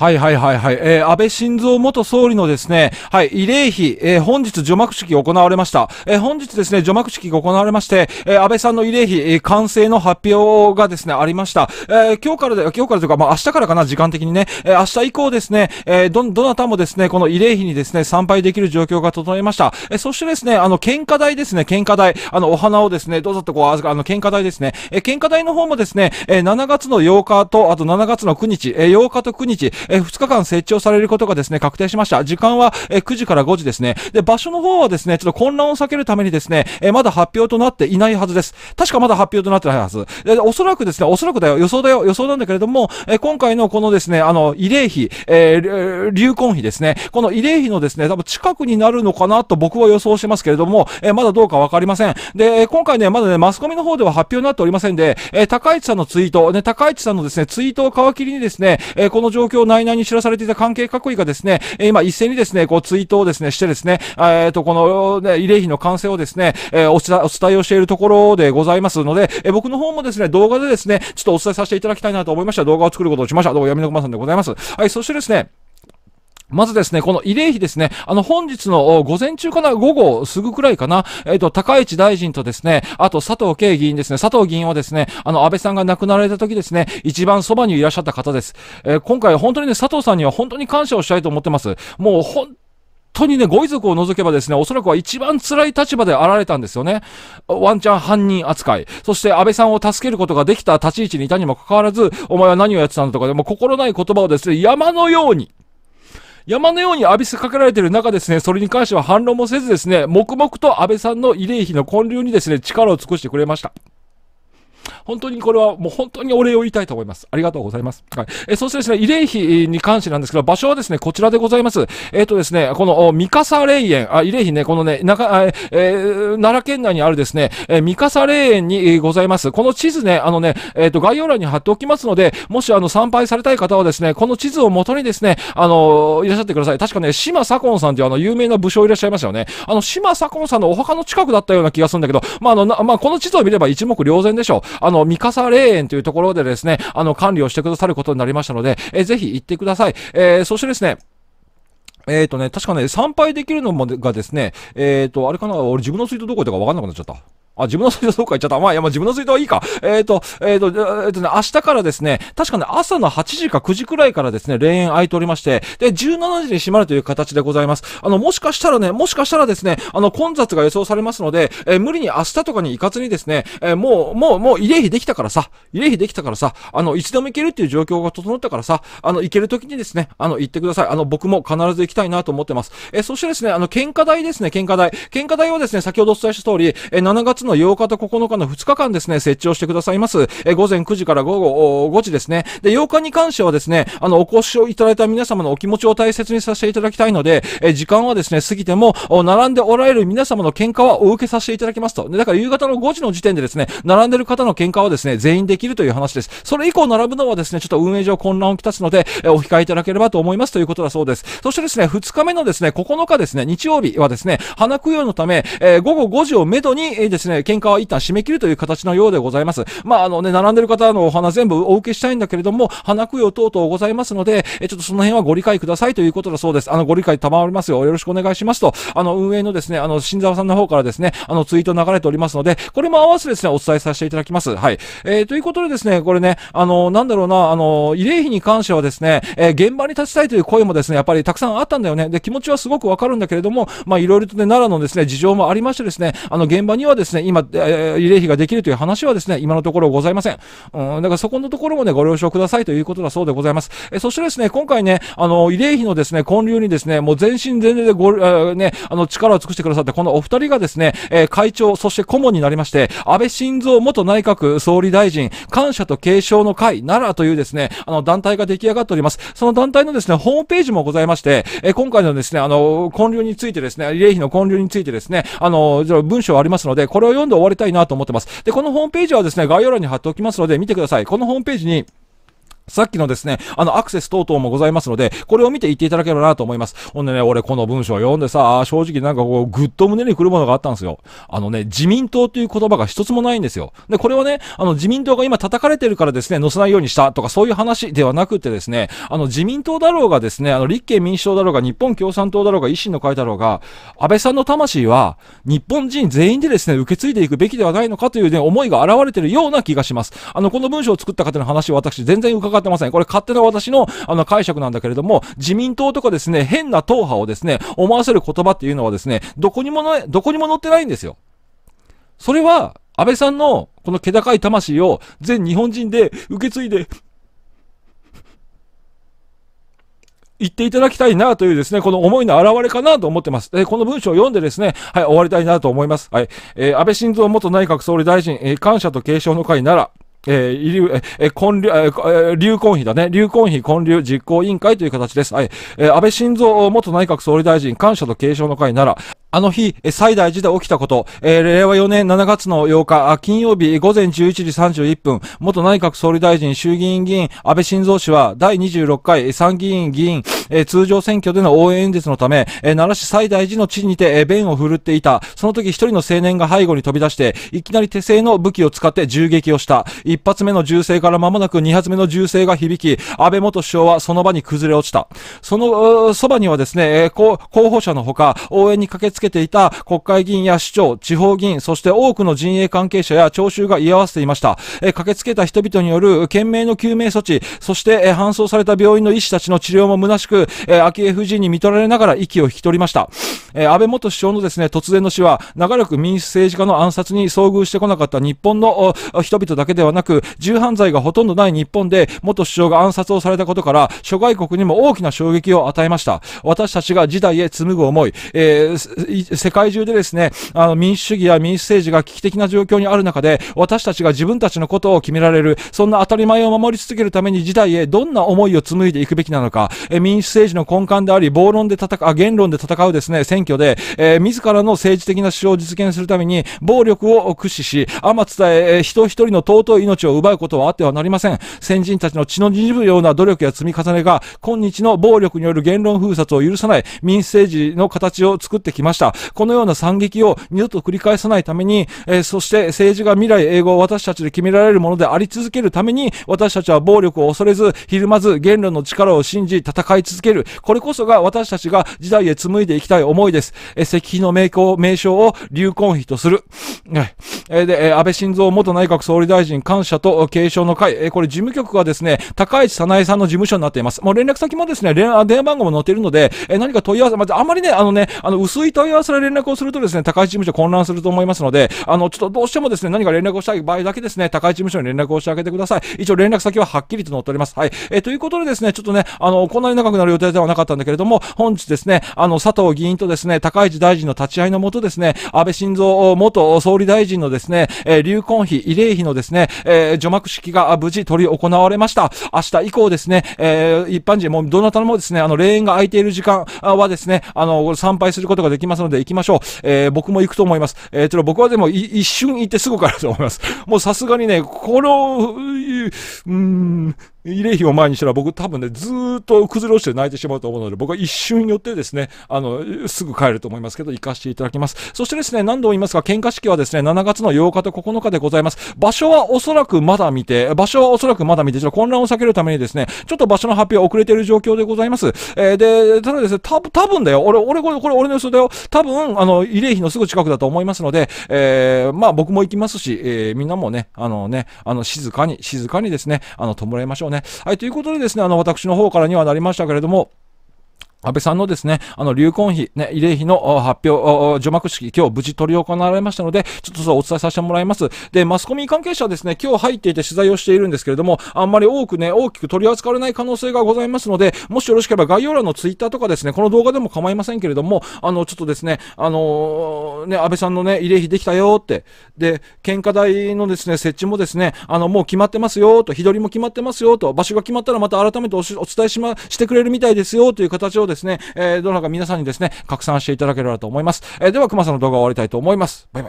はいはいはいはい。えー、安倍晋三元総理のですね、はい、慰霊碑、えー、本日除幕式行われました。えー、本日ですね、除幕式が行われまして、えー、安倍さんの慰霊碑、えー、完成の発表がですね、ありました。えー、今日からで、今日からというか、まあ、明日からかな、時間的にね、えー、明日以降ですね、えー、ど、どなたもですね、この慰霊碑にですね、参拝できる状況が整いました。えー、そしてですね、あの、献花台ですね、献花台、あの、お花をですね、どうぞとこう、あの、献花台ですね、えー、献花台の方もですね、えー、7月の8日と、あと7月の9日、えー、8日と9日、え2日間設置をされることがですね、確定しました。時間は、え9時から5時ですね。で、場所の方はですね、ちょっと混乱を避けるためにですね、えまだ発表となっていないはずです。確かまだ発表となってないはず。で、おそらくですね、おそらくだよ、予想だよ、予想なんだけれども、え今回のこのですね、あの、慰霊碑、えー、流婚碑ですね、この慰霊碑のですね、多分近くになるのかなと僕は予想してますけれども、えまだどうかわかりません。で、今回ね、まだね、マスコミの方では発表になっておりませんで、え高市さんのツイート、ね、高市さんのですね、ツイートを皮切りにですね、えこの状況を内内々に知らされていた関係各位がですね、え今一斉にですね、こうツイートをですね、してですね、えっ、と、この、ね、慰霊碑の完成をですね、えお伝えをしているところでございますので、え僕の方もですね、動画でですね、ちょっとお伝えさせていただきたいなと思いました。動画を作ることをしました。どうも、闇の熊さんでございます。はい、そしてですね、まずですね、この慰霊碑ですね、あの本日の午前中かな、午後すぐくらいかな、えっ、ー、と、高市大臣とですね、あと佐藤慶議員ですね、佐藤議員はですね、あの安倍さんが亡くなられた時ですね、一番そばにいらっしゃった方です。えー、今回本当にね、佐藤さんには本当に感謝をしたいと思ってます。もう本当にね、ご遺族を除けばですね、おそらくは一番辛い立場であられたんですよね。ワンチャン犯人扱い。そして安倍さんを助けることができた立ち位置にいたにもかかわらず、お前は何をやってたんだとかでも心ない言葉をですね、山のように、山のように浴びせかけられている中ですね、それに関しては反論もせずですね、黙々と安倍さんの慰霊碑の建立にですね、力を尽くしてくれました。本当にこれはもう本当にお礼を言いたいと思います。ありがとうございます。はい。えそしてですね、慰霊碑に関してなんですけど、場所はですね、こちらでございます。えっ、ー、とですね、この三笠霊園、あ、慰霊碑ね、このね、中、えー、奈良県内にあるですね、え三笠霊園にございます。この地図ね、あのね、えっ、ー、と、概要欄に貼っておきますので、もしあの、参拝されたい方はですね、この地図を元にですね、あのいらっしゃってください。確かね、島左近さんというあの、有名な武将いらっしゃいますよね。あの、島左近さんのお墓の近くだったような気がするんだけど、まあ、あの、まあ、この地図を見れば一目瞭然でしょう。あの、の、三笠霊園というところでですね、あの、管理をしてくださることになりましたので、えー、ぜひ行ってください。えー、そしてですね、えっ、ー、とね、確かね、参拝できるのもがですね、えっ、ー、と、あれかな、俺自分のツイートどこ行ったかわかんなくなっちゃった。あ、自分のツイトどうか言っちゃった。まあ、いや、まあ自分のツイートはいいか。えっ、ー、と、えっ、ー、と、えっ、ー、とね、明日からですね、確かね、朝の8時か9時くらいからですね、霊園空いておりまして、で、17時に閉まるという形でございます。あの、もしかしたらね、もしかしたらですね、あの、混雑が予想されますので、え無理に明日とかに行かずにですね、えもう、もう、もう、慰霊碑できたからさ、慰霊碑できたからさ、あの、いつでも行けるっていう状況が整ったからさ、あの、行ける時にですね、あの、行ってください。あの、僕も必ず行きたいなと思ってます。えそしてですね、あの、喧嘩台ですね、喧嘩台。喧嘩台はですね、先ほどお伝えした通り、え7月のの8日と9日の2日間ですね、設置をしてくださいます。え午前9時から午後5時ですね。で、8日に関してはですね、あの、お越しをいただいた皆様のお気持ちを大切にさせていただきたいので、え時間はですね、過ぎても、並んでおられる皆様の喧嘩はお受けさせていただきますと。で、だから夕方の5時の時点でですね、並んでる方の喧嘩はですね、全員できるという話です。それ以降並ぶのはですね、ちょっと運営上混乱をきたすので、えお控えいただければと思いますということだそうです。そしてですね、2日目のですね、9日ですね、日曜日はですね、花供養のため、え午後5時をめどに、えですね、ね、喧嘩は一旦締め切るという形のようでございます。まあ、あのね、並んでる方のお花全部お受けしたいんだけれども、花供養等々ございますので、え、ちょっとその辺はご理解くださいということだそうです。あの、ご理解賜りますよ。よろしくお願いしますと、あの、運営のですね、あの、新沢さんの方からですね、あの、ツイート流れておりますので、これも合わせですね、お伝えさせていただきます。はい。えー、ということでですね、これね、あの、なんだろうな、あの、慰霊碑に関してはですね、えー、現場に立ちたいという声もですね、やっぱりたくさんあったんだよね。で、気持ちはすごくわかるんだけれども、まあ、いろいろとね、奈良のですね、事情もありましてですね、あの、現場にはですね、ね、今、えー、慰霊碑ができるという話はですね、今のところございません。うん、だからそこのところもね、ご了承くださいということだそうでございます。えー、そしてですね、今回ね、あの、慰霊碑のですね、建立にですね、もう全身全霊でご、えー、ね、あの、力を尽くしてくださって、このお二人がですね、えー、会長、そして顧問になりまして、安倍晋三元内閣総理大臣、感謝と継承の会、奈良というですね、あの、団体が出来上がっております。その団体のですね、ホームページもございまして、えー、今回のですね、あの、建立についてですね、慰霊碑の建立についてですね、あの、文章ありますので、これをを読んで終わりたいなと思ってます。で、このホームページはですね、概要欄に貼っておきますので、見てください。このホームページに、さっきのですね、あの、アクセス等々もございますので、これを見て言っていただければなと思います。ほんでね、俺この文章を読んでさ、正直なんかこう、ぐっと胸にくるものがあったんですよ。あのね、自民党という言葉が一つもないんですよ。で、これはね、あの、自民党が今叩かれてるからですね、載せないようにしたとかそういう話ではなくてですね、あの、自民党だろうがですね、あの、立憲民主党だろうが、日本共産党だろうが、維新の会だろうが、安倍さんの魂は、日本人全員でですね、受け継いでいくべきではないのかというね、思いが現れてるような気がします。あの、この文章を作った方の話を私、全然伺ってません。これ勝手な私のあの解釈なんだけれども、自民党とかですね、変な党派をですね、思わせる言葉っていうのはですね、どこにもな、どこにも載ってないんですよ。それは、安倍さんのこの気高い魂を全日本人で受け継いで、言っていただきたいなというですね、この思いの表れかなと思ってます。えー、この文章を読んでですね、はい、終わりたいなと思います。はい。えー、安倍晋三元内閣総理大臣、えー、感謝と継承の会なら、えー、え、え混流、ええ、流婚費だね。流婚費混流実行委員会という形です。はい。えー、安倍晋三元内閣総理大臣感謝と継承の会なら、あの日、最大寺で起きたこと、えー、令和4年7月の8日、金曜日午前11時31分、元内閣総理大臣衆議院議員安倍晋三氏は、第26回参議院議員、えー、通常選挙での応援演説のため、えー、奈良市最大寺の地にて、えー、弁を振るっていた。その時一人の青年が背後に飛び出して、いきなり手製の武器を使って銃撃をした。一発目の銃声から間もなく二発目の銃声が響き、安倍元首相はその場に崩れ落ちた。その、そばにはですね、えー、候補者のほか、応援に駆けつつけていた国会議員や市長、地方議員、そして多くの陣営関係者や聴衆が居合わせていました。え駆けつけた人々による懸命の救命措置、そしてえ搬送された病院の医師たちの治療も虚しく、え昭恵夫人に見取られながら息を引き取りました。え安倍元首相のですね、突然の死は、長らく民主政治家の暗殺に遭遇してこなかった日本の人々だけではなく、重犯罪がほとんどない日本で、元首相が暗殺をされたことから、諸外国にも大きな衝撃を与えました。私たちが時代へ紡ぐ思い、えー、世界中でですね、あの民主主義や民主政治が危機的な状況にある中で、私たちが自分たちのことを決められる、そんな当たり前を守り続けるために事態へどんな思いを紡いでいくべきなのか、え民主政治の根幹であり、暴論で戦う、言論で戦うですね、選挙で、えー、自らの政治的な主張を実現するために、暴力を駆使し、あまつたえ、人一人の尊い命を奪うことはあってはなりません。先人たちの血の滲むような努力や積み重ねが、今日の暴力による言論封殺を許さない民主政治の形を作ってきました。。このような惨劇を二度と繰り返さないために、えそして政治が未来英語を私たちで決められるものであり続けるために、私たちは暴力を恐れず、ひるまず言論の力を信じ戦い続ける。これこそが私たちが時代へ紡いでいきたい思いです。え石碑の名称名称を流行碑とする。えで、安倍晋三元内閣総理大臣感謝と継承の会、えこれ事務局がですね、高市早苗さんの事務所になっています。もう連絡先もですね、電話番号も載っているので、え何か問い合わせ、まずあまりね、あのね、あの、薄い問い問い合わせの連絡をするとですね、高市事務所混乱すると思いますので、あの、ちょっとどうしてもですね、何か連絡をしたい場合だけですね、高市事務所に連絡をしてあげてください。一応連絡先ははっきりと載っております。はい。えー、ということでですね、ちょっとね、あの、こんなに長くなる予定ではなかったんだけれども、本日ですね、あの、佐藤議員とですね、高市大臣の立ち会いのもとですね、安倍晋三元総理大臣のですね、えー、流婚費、慰霊碑のですね、えー、除幕式が無事執り行われました。明日以降ですね、えー、一般人もどなたもですね、あの、霊園が空いている時間はですね、あの、参拝することができます。ますので行きましょう。えー、僕も行くと思います。えー、と僕はでも一瞬行ってすぐからと思います。もうさすがにね、この、うん、慰霊碑を前にしたら僕多分ね、ずっと崩れ落ちて泣いてしまうと思うので、僕は一瞬によってですね、あの、すぐ帰ると思いますけど、行かせていただきます。そしてですね、何度も言いますが、喧嘩式はですね、7月の8日と9日でございます。場所はおそらくまだ見て、場所はおそらくまだ見て、ちょっと混乱を避けるためにですね、ちょっと場所の発表遅れている状況でございます。えー、で、ただですね、た多分だよ、俺、俺、これ、これ俺の予想だよ。多分、あの、慰霊碑のすぐ近くだと思いますので、えー、まあ僕も行きますし、えー、みんなもね、あのね、あの、静かに、静かにですね、あの、弔いましょう。ね。はい、ということでですね、あの、私の方からにはなりましたけれども、安倍さんのですね、あの、流行費、ね、慰霊碑の発表、除幕式、今日無事取り行われましたので、ちょっとそうお伝えさせてもらいます。で、マスコミ関係者ですね、今日入っていて取材をしているんですけれども、あんまり多くね、大きく取り扱われない可能性がございますので、もしよろしければ概要欄のツイッターとかですね、この動画でも構いませんけれども、あの、ちょっとですね、あのー、ね、安倍さんのね、慰霊碑できたよって、で、献花台のですね、設置もですね、あの、もう決まってますよと、日取りも決まってますよと、場所が決まったらまた改めてお伝えしま、してくれるみたいですよという形をですね、えー、どうなか皆さんにですね、拡散していただければと思います。えー、では、熊さんの動画を終わりたいと思います。バイバイ。